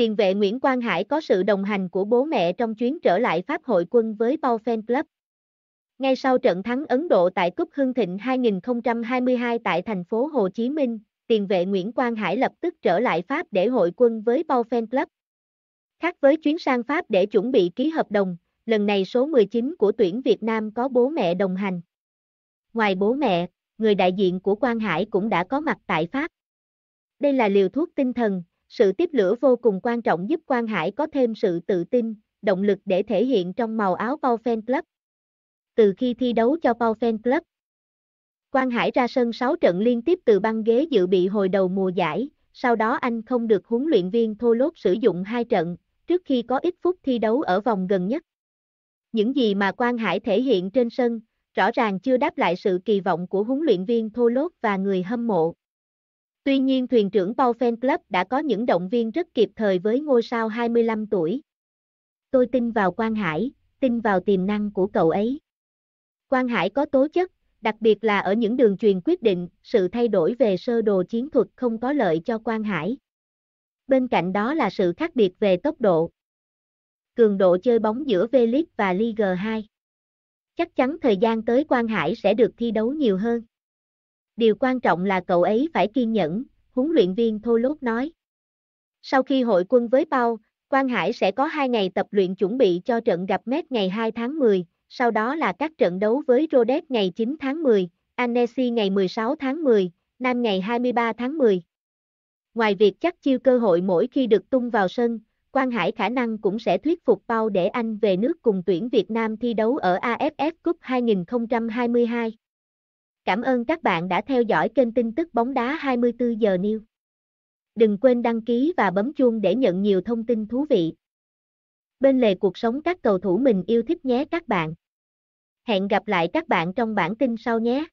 tiền vệ Nguyễn Quang Hải có sự đồng hành của bố mẹ trong chuyến trở lại Pháp hội quân với Paul Fan Club. Ngay sau trận thắng Ấn Độ tại Cúp Hưng Thịnh 2022 tại thành phố Hồ Chí Minh, tiền vệ Nguyễn Quang Hải lập tức trở lại Pháp để hội quân với Paul Fan Club. Khác với chuyến sang Pháp để chuẩn bị ký hợp đồng, lần này số 19 của tuyển Việt Nam có bố mẹ đồng hành. Ngoài bố mẹ, người đại diện của Quang Hải cũng đã có mặt tại Pháp. Đây là liều thuốc tinh thần, sự tiếp lửa vô cùng quan trọng giúp Quang Hải có thêm sự tự tin, động lực để thể hiện trong màu áo Paul Fan Club. Từ khi thi đấu cho Paul Fan Club, Quang Hải ra sân 6 trận liên tiếp từ băng ghế dự bị hồi đầu mùa giải, sau đó anh không được huấn luyện viên Thô Lốt sử dụng 2 trận, trước khi có ít phút thi đấu ở vòng gần nhất. Những gì mà Quang Hải thể hiện trên sân, rõ ràng chưa đáp lại sự kỳ vọng của huấn luyện viên Thô Lốt và người hâm mộ. Tuy nhiên thuyền trưởng Paul Fan Club đã có những động viên rất kịp thời với ngôi sao 25 tuổi. Tôi tin vào Quang Hải, tin vào tiềm năng của cậu ấy. Quang Hải có tố chất, đặc biệt là ở những đường truyền quyết định, sự thay đổi về sơ đồ chiến thuật không có lợi cho Quang Hải. Bên cạnh đó là sự khác biệt về tốc độ. Cường độ chơi bóng giữa V-League và Ligue 2. Chắc chắn thời gian tới Quang Hải sẽ được thi đấu nhiều hơn điều quan trọng là cậu ấy phải kiên nhẫn, huấn luyện viên Thô Lốt nói. Sau khi hội quân với Bao, Quang Hải sẽ có 2 ngày tập luyện chuẩn bị cho trận gặp Met ngày 2 tháng 10, sau đó là các trận đấu với Rodes ngày 9 tháng 10, Annecy ngày 16 tháng 10, Nam ngày 23 tháng 10. Ngoài việc chắc chiêu cơ hội mỗi khi được tung vào sân, Quang Hải khả năng cũng sẽ thuyết phục Bao để anh về nước cùng tuyển Việt Nam thi đấu ở AFF Cup 2022. Cảm ơn các bạn đã theo dõi kênh tin tức bóng đá 24 giờ News. Đừng quên đăng ký và bấm chuông để nhận nhiều thông tin thú vị. Bên lề cuộc sống các cầu thủ mình yêu thích nhé các bạn. Hẹn gặp lại các bạn trong bản tin sau nhé.